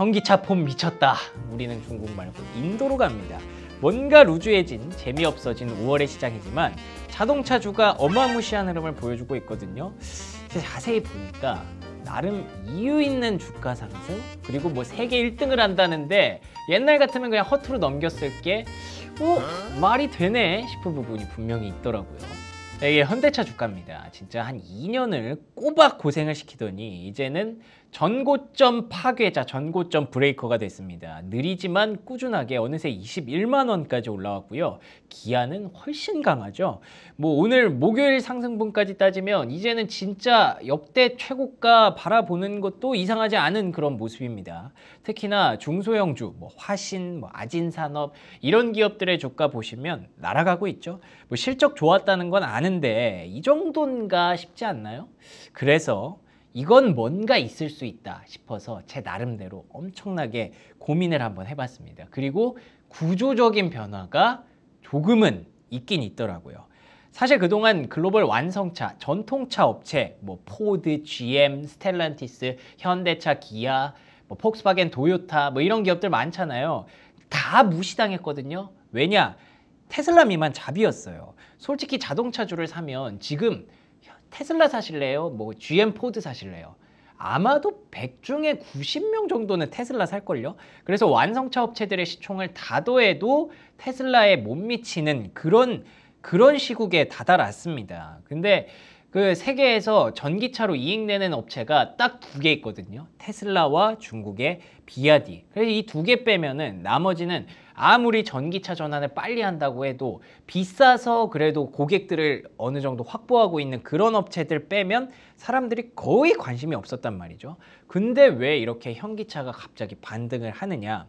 전기차폼 미쳤다. 우리는 중국 말고 인도로 갑니다. 뭔가 루즈해진, 재미없어진 5월의 시장이지만 자동차주가 어마무시한 흐름을 보여주고 있거든요. 자세히 보니까 나름 이유 있는 주가 상승? 그리고 뭐 세계 1등을 한다는데 옛날 같으면 그냥 허투루 넘겼을 게 오! 어, 말이 되네? 싶은 부분이 분명히 있더라고요. 이게 현대차 주가입니다. 진짜 한 2년을 꼬박 고생을 시키더니 이제는 전고점 파괴자, 전고점 브레이커가 됐습니다. 느리지만 꾸준하게 어느새 21만 원까지 올라왔고요. 기아는 훨씬 강하죠. 뭐 오늘 목요일 상승분까지 따지면 이제는 진짜 역대 최고가 바라보는 것도 이상하지 않은 그런 모습입니다. 특히나 중소형주, 뭐 화신, 뭐 아진산업 이런 기업들의 주가 보시면 날아가고 있죠. 뭐 실적 좋았다는 건 아는데 이 정도인가 싶지 않나요? 그래서 이건 뭔가 있을 수 있다 싶어서 제 나름대로 엄청나게 고민을 한번 해봤습니다. 그리고 구조적인 변화가 조금은 있긴 있더라고요. 사실 그동안 글로벌 완성차, 전통차 업체, 뭐 포드, GM, 스텔란티스, 현대차, 기아, 뭐 폭스바겐, 도요타 뭐 이런 기업들 많잖아요. 다 무시당했거든요. 왜냐? 테슬라 미만 잡이었어요. 솔직히 자동차주를 사면 지금 테슬라 사실래요? 뭐 GM 포드 사실래요? 아마도 100 중에 90명 정도는 테슬라 살걸요? 그래서 완성차 업체들의 시총을 다도해도 테슬라에 못 미치는 그런 그런 시국에 다다랐습니다. 근데 그 세계에서 전기차로 이익내는 업체가 딱 두 개 있거든요. 테슬라와 중국의 비아디. 그래서 이 두 개 빼면은 나머지는 아무리 전기차 전환을 빨리 한다고 해도 비싸서 그래도 고객들을 어느 정도 확보하고 있는 그런 업체들 빼면 사람들이 거의 관심이 없었단 말이죠. 근데 왜 이렇게 현기차가 갑자기 반등을 하느냐?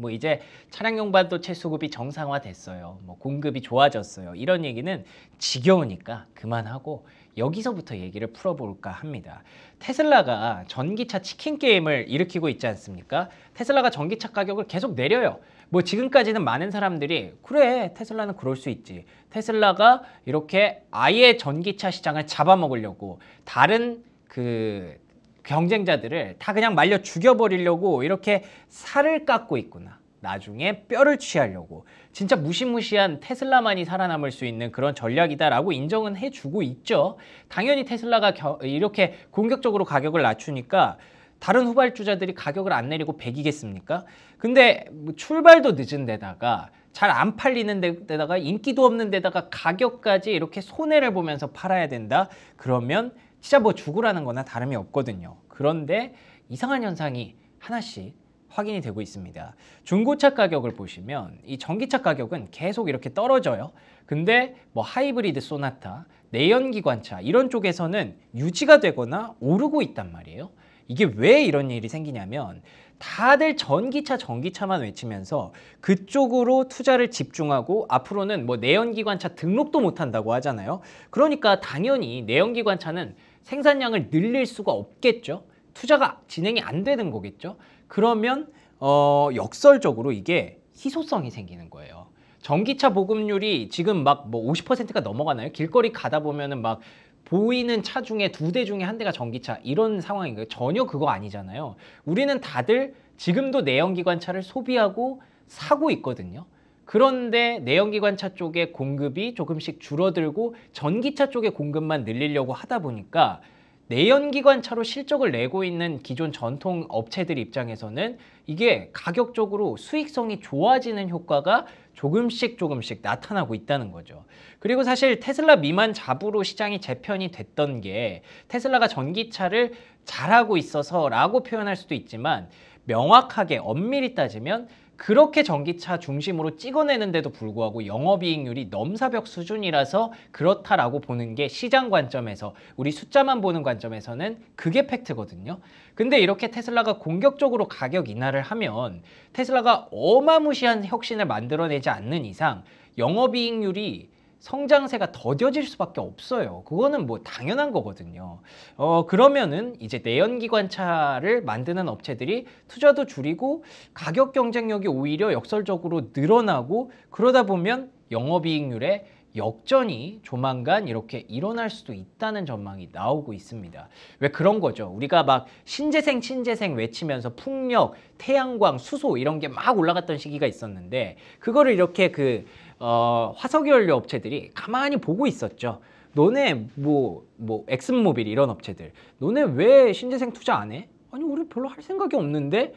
뭐 이제 차량용 반도체 수급이 정상화됐어요. 뭐 공급이 좋아졌어요. 이런 얘기는 지겨우니까 그만하고 여기서부터 얘기를 풀어볼까 합니다. 테슬라가 전기차 치킨 게임을 일으키고 있지 않습니까? 테슬라가 전기차 가격을 계속 내려요. 뭐 지금까지는 많은 사람들이 그래 테슬라는 그럴 수 있지. 테슬라가 이렇게 아예 전기차 시장을 잡아먹으려고 다른 그 경쟁자들을 다 그냥 말려 죽여버리려고 이렇게 살을 깎고 있구나. 나중에 뼈를 취하려고 진짜 무시무시한 테슬라만이 살아남을 수 있는 그런 전략이다라고 인정은 해주고 있죠. 당연히 테슬라가 겨, 이렇게 공격적으로 가격을 낮추니까 다른 후발주자들이 가격을 안 내리고 배기겠습니까? 근데 뭐 출발도 늦은 데다가 잘 안 팔리는 데다가 인기도 없는 데다가 가격까지 이렇게 손해를 보면서 팔아야 된다? 그러면 진짜 뭐 죽으라는 거나 다름이 없거든요. 그런데 이상한 현상이 하나씩 확인이 되고 있습니다. 중고차 가격을 보시면 이 전기차 가격은 계속 이렇게 떨어져요. 근데 뭐 하이브리드 소나타, 내연기관차 이런 쪽에서는 유지가 되거나 오르고 있단 말이에요. 이게 왜 이런 일이 생기냐면 다들 전기차 전기차만 외치면서 그쪽으로 투자를 집중하고 앞으로는 뭐 내연기관차 등록도 못한다고 하잖아요. 그러니까 당연히 내연기관차는 생산량을 늘릴 수가 없겠죠. 투자가 진행이 안 되는 거겠죠. 그러면 어, 역설적으로 이게 희소성이 생기는 거예요. 전기차 보급률이 지금 막 뭐 50%가 넘어가나요? 길거리 가다 보면은 막 보이는 차 중에 두 대 중에 한 대가 전기차 이런 상황인 가요 전혀 그거 아니잖아요. 우리는 다들 지금도 내연기관 차를 소비하고 사고 있거든요. 그런데 내연기관차 쪽의 공급이 조금씩 줄어들고 전기차 쪽의 공급만 늘리려고 하다 보니까 내연기관차로 실적을 내고 있는 기존 전통 업체들 입장에서는 이게 가격적으로 수익성이 좋아지는 효과가 조금씩 조금씩 나타나고 있다는 거죠. 그리고 사실 테슬라 미만 잡으로 시장이 재편이 됐던 게 테슬라가 전기차를 잘하고 있어서 라고 표현할 수도 있지만 명확하게 엄밀히 따지면 그렇게 전기차 중심으로 찍어내는데도 불구하고 영업이익률이 넘사벽 수준이라서 그렇다라고 보는 게 시장 관점에서 우리 숫자만 보는 관점에서는 그게 팩트거든요. 근데 이렇게 테슬라가 공격적으로 가격 인하를 하면 테슬라가 어마무시한 혁신을 만들어내지 않는 이상 영업이익률이 성장세가 더뎌질 수밖에 없어요. 그거는 뭐 당연한 거거든요. 어, 그러면은 이제 내연기관차를 만드는 업체들이 투자도 줄이고 가격 경쟁력이 오히려 역설적으로 늘어나고 그러다 보면 영업이익률에 역전이 조만간 이렇게 일어날 수도 있다는 전망이 나오고 있습니다. 왜 그런 거죠? 우리가 막 신재생 신재생 외치면서 풍력, 태양광, 수소 이런 게 막 올라갔던 시기가 있었는데 그거를 이렇게 그 어, 화석연료 업체들이 가만히 보고 있었죠. 너네 뭐, 뭐 엑슨모빌 이런 업체들 너네 왜 신재생 투자 안 해? 아니 우리 별로 할 생각이 없는데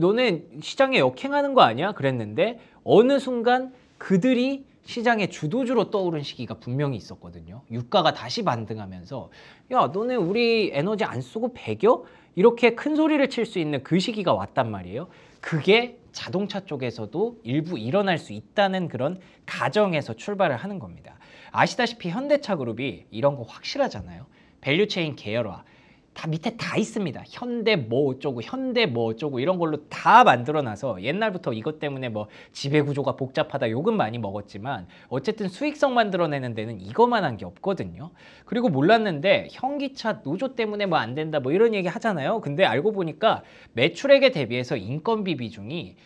너네 시장에 역행하는 거 아니야? 그랬는데 어느 순간 그들이 시장의 주도주로 떠오른 시기가 분명히 있었거든요. 유가가 다시 반등하면서 야 너네 우리 에너지 안 쓰고 배겨? 이렇게 큰 소리를 칠 수 있는 그 시기가 왔단 말이에요. 그게 자동차 쪽에서도 일부 일어날 수 있다는 그런 가정에서 출발을 하는 겁니다. 아시다시피 현대차 그룹이 이런 거 확실하잖아요. 밸류체인 계열화, 다 밑에 다 있습니다. 현대 뭐 어쩌고 현대 뭐 어쩌고 이런 걸로 다 만들어놔서 옛날부터 이것 때문에 뭐 지배 구조가 복잡하다 욕은 많이 먹었지만 어쨌든 수익성 만들어내는 데는 이것만 한 게 없거든요. 그리고 몰랐는데 현기차 노조 때문에 뭐 안 된다 뭐 이런 얘기 하잖아요. 근데 알고 보니까 매출액에 대비해서 인건비 비중이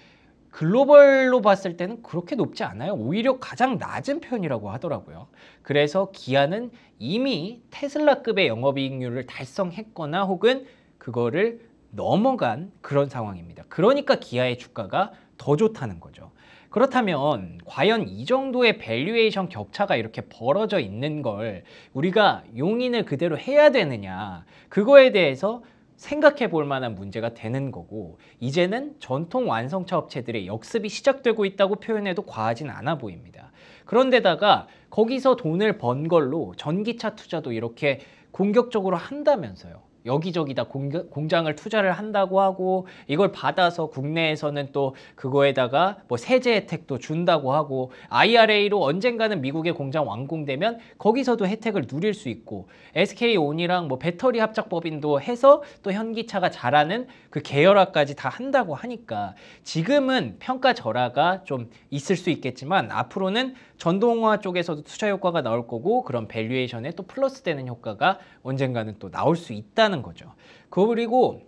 글로벌로 봤을 때는 그렇게 높지 않아요. 오히려 가장 낮은 편이라고 하더라고요. 그래서 기아는 이미 테슬라급의 영업이익률을 달성했거나 혹은 그거를 넘어간 그런 상황입니다. 그러니까 기아의 주가가 더 좋다는 거죠. 그렇다면 과연 이 정도의 밸류에이션 격차가 이렇게 벌어져 있는 걸 우리가 용인을 그대로 해야 되느냐 그거에 대해서 생각해 볼 만한 문제가 되는 거고 이제는 전통 완성차 업체들의 역습이 시작되고 있다고 표현해도 과하진 않아 보입니다. 그런데다가 거기서 돈을 번 걸로 전기차 투자도 이렇게 공격적으로 한다면서요. 여기저기 다 공, 장을 투자를 한다고 하고 이걸 받아서 국내에서는 또 그거에다가 뭐 세제 혜택도 준다고 하고 IRA로 언젠가는 미국의 공장 완공되면 거기서도 혜택을 누릴 수 있고 SK온이랑 뭐 배터리 합작법인도 해서 또 현기차가 잘하는 그 계열화까지 다 한다고 하니까 지금은 평가 절하가 좀 있을 수 있겠지만 앞으로는 전동화 쪽에서도 투자 효과가 나올 거고 그런 밸류에이션에 또 플러스 되는 효과가 언젠가는 또 나올 수 있다는 있는 거죠. 그리고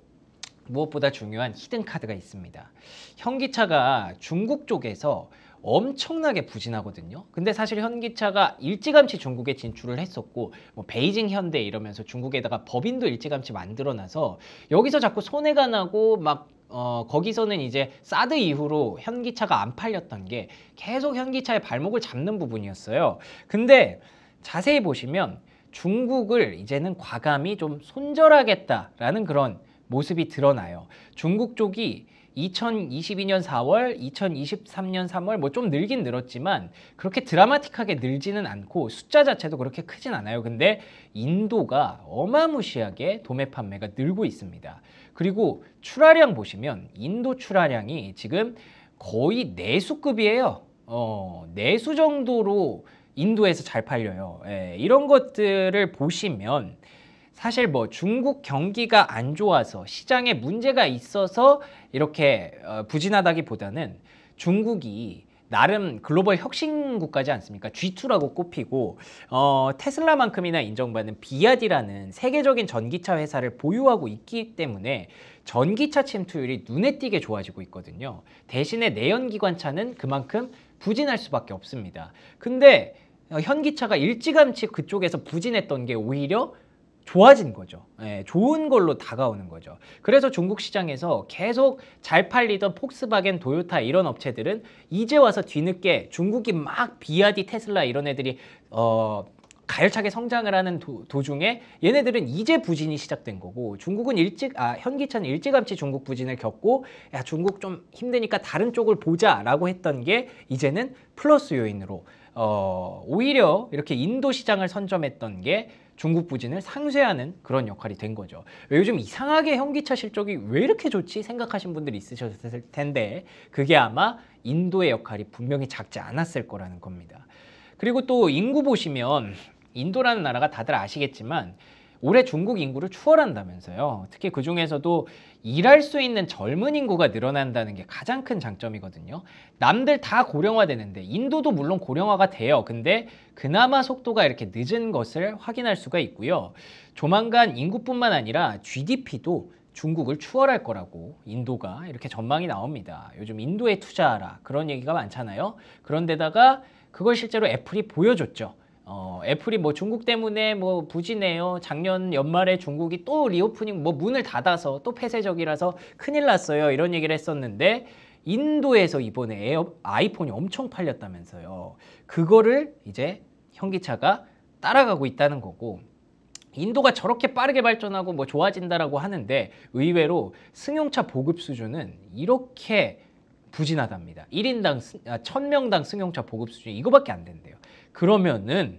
무엇보다 중요한 히든 카드가 있습니다. 현기차가 중국 쪽에서 엄청나게 부진하거든요. 근데 사실 현기차가 일찌감치 중국에 진출을 했었고 뭐 베이징 현대 이러면서 중국에다가 법인도 일찌감치 만들어놔서 여기서 자꾸 손해가 나고 막 어, 거기서는 이제 사드 이후로 현기차가 안 팔렸던 게 계속 현기차의 발목을 잡는 부분이었어요. 근데 자세히 보시면 중국을 이제는 과감히 좀 손절하겠다라는 그런 모습이 드러나요. 중국 쪽이 2022년 4월, 2023년 3월 뭐 좀 늘긴 늘었지만 그렇게 드라마틱하게 늘지는 않고 숫자 자체도 그렇게 크진 않아요. 근데 인도가 어마무시하게 도매 판매가 늘고 있습니다. 그리고 출하량 보시면 인도 출하량이 지금 거의 내수급이에요. 네 어, 내수 네 정도로 인도에서 잘 팔려요. 예, 이런 것들을 보시면 사실 뭐 중국 경기가 안 좋아서 시장에 문제가 있어서 이렇게 어, 부진하다기보다는 중국이 나름 글로벌 혁신 국가지 않습니까? G2라고 꼽히고 어, 테슬라만큼이나 인정받는 비아디라는 세계적인 전기차 회사를 보유하고 있기 때문에 전기차 침투율이 눈에 띄게 좋아지고 있거든요. 대신에 내연기관차는 그만큼 부진할 수밖에 없습니다. 근데 어, 현기차가 일찌감치 그쪽에서 부진했던 게 오히려 좋아진 거죠. 예, 좋은 걸로 다가오는 거죠. 그래서 중국 시장에서 계속 잘 팔리던 폭스바겐, 도요타 이런 업체들은 이제 와서 뒤늦게 중국이 막 비아디, 테슬라 이런 애들이 어, 가열차게 성장을 하는 도, 중에 얘네들은 이제 부진이 시작된 거고 중국은 일찍 아 현기차는 일찌감치 중국 부진을 겪고 야 중국 좀 힘드니까 다른 쪽을 보자라고 했던 게 이제는 플러스 요인으로 어, 오히려 이렇게 인도 시장을 선점했던 게 중국 부진을 상쇄하는 그런 역할이 된 거죠. 요즘 이상하게 현기차 실적이 왜 이렇게 좋지 생각하신 분들이 있으셨을 텐데 그게 아마 인도의 역할이 분명히 작지 않았을 거라는 겁니다. 그리고 또 인구 보시면 인도라는 나라가 다들 아시겠지만 올해 중국 인구를 추월한다면서요. 특히 그 중에서도 일할 수 있는 젊은 인구가 늘어난다는 게 가장 큰 장점이거든요. 남들 다 고령화되는데 인도도 물론 고령화가 돼요. 근데 그나마 속도가 이렇게 늦은 것을 확인할 수가 있고요. 조만간 인구뿐만 아니라 GDP도 중국을 추월할 거라고 인도가 이렇게 전망이 나옵니다. 요즘 인도에 투자하라 그런 얘기가 많잖아요. 그런데다가 그걸 실제로 애플이 보여줬죠. 어, 애플이 뭐 중국 때문에 뭐 부진해요. 작년 연말에 중국이 또 리오프닝 뭐 문을 닫아서 또 폐쇄적이라서 큰일 났어요. 이런 얘기를 했었는데 인도에서 이번에 에어, 아이폰이 엄청 팔렸다면서요. 그거를 이제 현기차가 따라가고 있다는 거고 인도가 저렇게 빠르게 발전하고 뭐 좋아진다라고 하는데 의외로 승용차 보급 수준은 이렇게 부진하답니다. 1인당 1000명당 아, 승용차 보급 수준이 이거밖에 안 된대요. 그러면은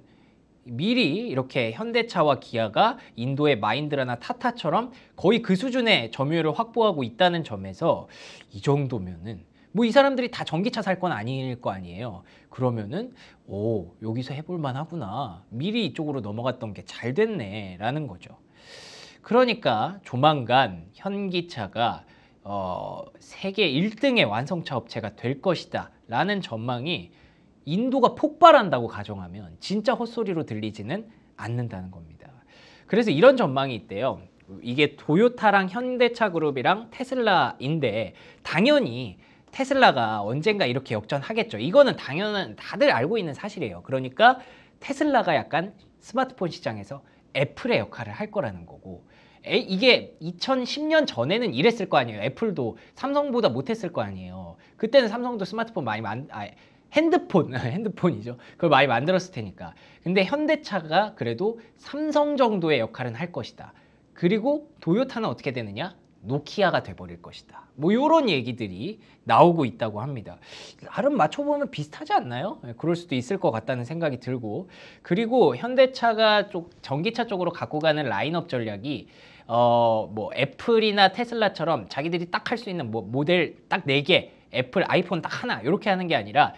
미리 이렇게 현대차와 기아가 인도의 마인드라나 타타처럼 거의 그 수준의 점유율을 확보하고 있다는 점에서 이 정도면은 뭐 이 사람들이 다 전기차 살 건 아닐 거 아니에요. 그러면은 오 여기서 해볼만 하구나 미리 이쪽으로 넘어갔던 게 잘 됐네라는 거죠. 그러니까 조만간 현기차가 어, 세계 1등의 완성차 업체가 될 것이다 라는 전망이 인도가 폭발한다고 가정하면 진짜 헛소리로 들리지는 않는다는 겁니다. 그래서 이런 전망이 있대요. 이게 도요타랑 현대차 그룹이랑 테슬라인데 당연히 테슬라가 언젠가 이렇게 역전하겠죠. 이거는 당연한 다들 알고 있는 사실이에요. 그러니까 테슬라가 약간 스마트폰 시장에서 애플의 역할을 할 거라는 거고 에, 이게 2010년 전에는 이랬을 거 아니에요. 애플도 삼성보다 못했을 거 아니에요. 그때는 삼성도 스마트폰 많이 만, 아, 핸드폰, 핸드폰이죠. 그걸 많이 만들었을 테니까. 근데 현대차가 그래도 삼성 정도의 역할은 할 것이다. 그리고 도요타는 어떻게 되느냐? 노키아가 돼버릴 것이다. 뭐 이런 얘기들이 나오고 있다고 합니다. 나름 맞춰보면 비슷하지 않나요? 예, 그럴 수도 있을 것 같다는 생각이 들고 그리고 현대차가 쪽 전기차 쪽으로 갖고 가는 라인업 전략이 어 뭐 애플이나 테슬라처럼 자기들이 딱 할 수 있는 뭐 모델 딱 네 개, 애플 아이폰 딱 하나 이렇게 하는 게 아니라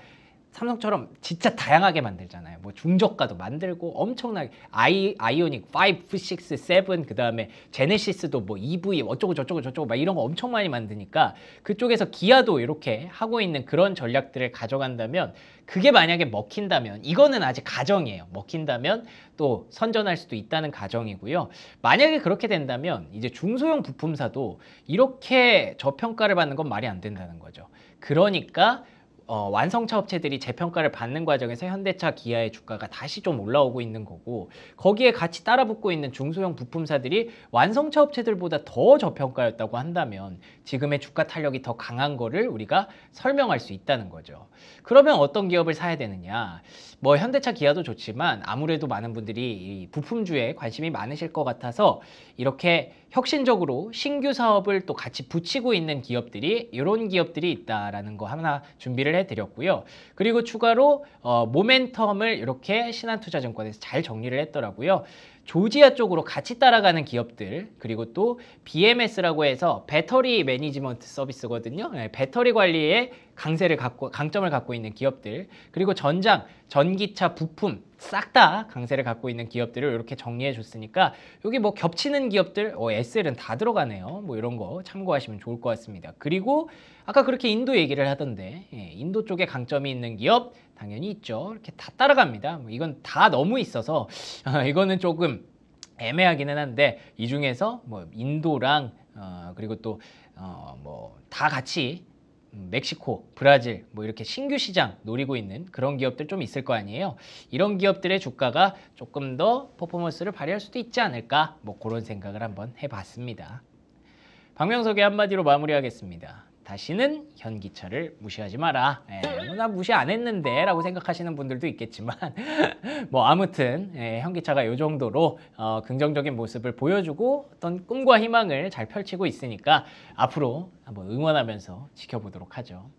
삼성처럼 진짜 다양하게 만들잖아요. 뭐 중저가도 만들고 엄청나게 아이 아이오닉 5, 6, 7 그다음에 제네시스도 뭐 EV 어쩌고 저쩌고 저쩌고 막 이런 거 엄청 많이 만드니까 그쪽에서 기아도 이렇게 하고 있는 그런 전략들을 가져간다면 그게 만약에 먹힌다면 이거는 아직 가정이에요. 먹힌다면 또 선전할 수도 있다는 가정이고요. 만약에 그렇게 된다면 이제 중소형 부품사도 이렇게 저평가를 받는 건 말이 안 된다는 거죠. 그러니까 어, 완성차 업체들이 재평가를 받는 과정에서 현대차, 기아의 주가가 다시 좀 올라오고 있는 거고 거기에 같이 따라붙고 있는 중소형 부품사들이 완성차 업체들보다 더 저평가였다고 한다면 지금의 주가 탄력이 더 강한 거를 우리가 설명할 수 있다는 거죠. 그러면 어떤 기업을 사야 되느냐? 뭐 현대차, 기아도 좋지만 아무래도 많은 분들이 부품주에 관심이 많으실 것 같아서 이렇게 혁신적으로 신규 사업을 또 같이 붙이고 있는 기업들이 이런 기업들이 있다라는 거 하나 준비를 해드렸고요. 그리고 추가로 어, 모멘텀을 이렇게 신한투자증권에서 잘 정리를 했더라고요. 조지아 쪽으로 같이 따라가는 기업들 그리고 또 BMS라고 해서 배터리 매니지먼트 서비스거든요. 네, 배터리 관리에 강세를 갖고 강점을 갖고 있는 기업들 그리고 전장, 전기차 부품 싹다 강세를 갖고 있는 기업들을 이렇게 정리해 줬으니까 여기 뭐 겹치는 기업들 어, SL은 다 들어가네요. 뭐 이런 거 참고하시면 좋을 것 같습니다. 그리고 아까 그렇게 인도 얘기를 하던데 예, 인도 쪽에 강점이 있는 기업 당연히 있죠. 이렇게 다 따라갑니다. 뭐 이건 다 너무 있어서 아, 이거는 조금 애매하기는 한데 이 중에서 뭐 인도랑 어, 그리고 또 어, 뭐 다 같이 음, 멕시코, 브라질 뭐 이렇게 신규 시장 노리고 있는 그런 기업들 좀 있을 거 아니에요. 이런 기업들의 주가가 조금 더 퍼포먼스를 발휘할 수도 있지 않을까 뭐 그런 생각을 한번 해봤습니다. 박명석의 한마디로 마무리하겠습니다. 다시는 현기차를 무시하지 마라. 예, 뭐나 무시 안 했는데 라고 생각하시는 분들도 있겠지만 뭐 아무튼 예, 현기차가 이 정도로 어, 긍정적인 모습을 보여주고 어떤 꿈과 희망을 잘 펼치고 있으니까 앞으로 한번 응원하면서 지켜보도록 하죠.